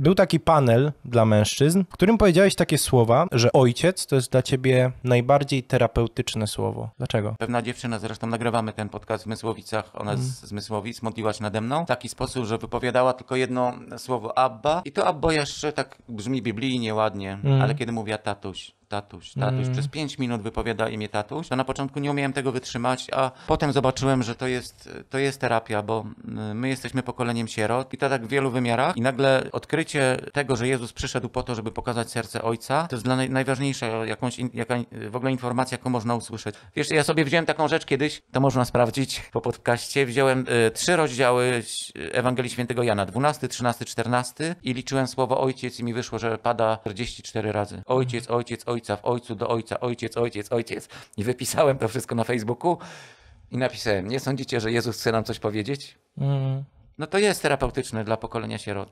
był taki panel dla mężczyzn, w którym powiedziałeś takie słowa, że ojciec to jest dla ciebie najbardziej terapeutyczne słowo. Dlaczego? Pewna dziewczyna, zresztą nagrywamy ten podcast w Mysłowicach, ona mm. z Mysłowic, modliła się nade mną w taki sposób, że wypowiadała tylko jedno słowo Abba i to Abba jeszcze tak brzmi biblijnie ładnie, mm. ale kiedy mówiła tatuś, tatuś, tatuś. Mm. Przez pięć minut wypowiada imię tatuś. To na początku nie umiałem tego wytrzymać, a potem zobaczyłem, że to jest, to jest terapia, bo y, my jesteśmy pokoleniem sierot i to tak w wielu wymiarach. I nagle odkrycie tego, że Jezus przyszedł po to, żeby pokazać serce Ojca, to jest dla naj, najważniejsza jakąś in, jaka, w ogóle informacja, jaką można usłyszeć. Wiesz, ja sobie wziąłem taką rzecz kiedyś, to można sprawdzić po podcaście. Wziąłem y, trzy rozdziały Ewangelii Świętego Jana, 12, 13, 14 i liczyłem słowo Ojciec i mi wyszło, że pada 44 razy. Ojciec, Ojciec, Ojciec ojca, w ojcu do ojca, ojciec, ojciec, ojciec. I wypisałem to wszystko na Facebooku i napisałem, nie sądzicie, że Jezus chce nam coś powiedzieć? Mm. No to jest terapeutyczne dla pokolenia sierot.